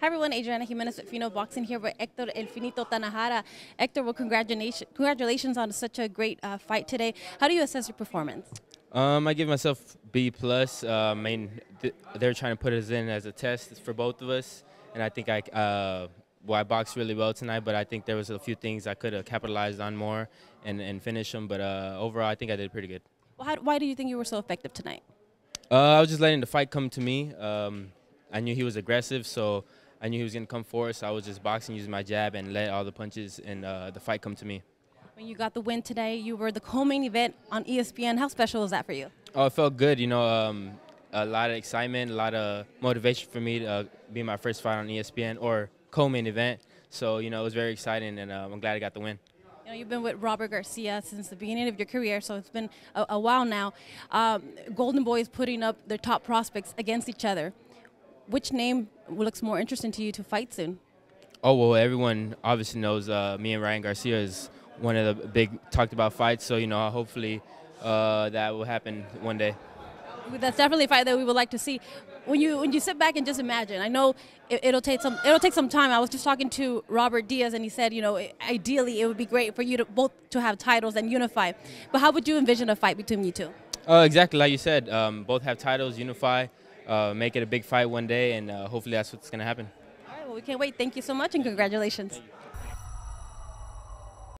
Hi everyone, Adriana Jimenez at Fino Boxing here with Hector El Finito Tanahara. Hector, well, congratulations, congratulations on such a great uh, fight today. How do you assess your performance? Um, I give myself B plus. Uh, I mean, th they're trying to put us in as a test for both of us, and I think I uh, well, I boxed really well tonight, but I think there was a few things I could have capitalized on more and and finish them. But uh, overall, I think I did pretty good. Well, how, why do you think you were so effective tonight? Uh, I was just letting the fight come to me. Um, I knew he was aggressive, so I knew he was going to come forward, so I was just boxing, using my jab, and let all the punches and uh, the fight come to me. When you got the win today, you were the co-main event on ESPN. How special was that for you? Oh, it felt good. You know, um, a lot of excitement, a lot of motivation for me to uh, be my first fight on ESPN or co-main event. So, you know, it was very exciting, and uh, I'm glad I got the win. You know, you've been with Robert Garcia since the beginning of your career, so it's been a, a while now. Um, Golden Boy is putting up their top prospects against each other which name looks more interesting to you to fight soon? Oh well, everyone obviously knows uh, me and Ryan Garcia is one of the big talked about fights. So you know, hopefully uh, that will happen one day. That's definitely a fight that we would like to see. When you when you sit back and just imagine, I know it, will take some it'll take some time. I was just talking to Robert Diaz, and he said, you know, ideally it would be great for you to both to have titles and unify. But how would you envision a fight between you two? Uh, exactly like you said, um, both have titles, unify uh, make it a big fight one day, and uh, hopefully that's what's going to happen. All right, well, we can't wait. Thank you so much, and congratulations.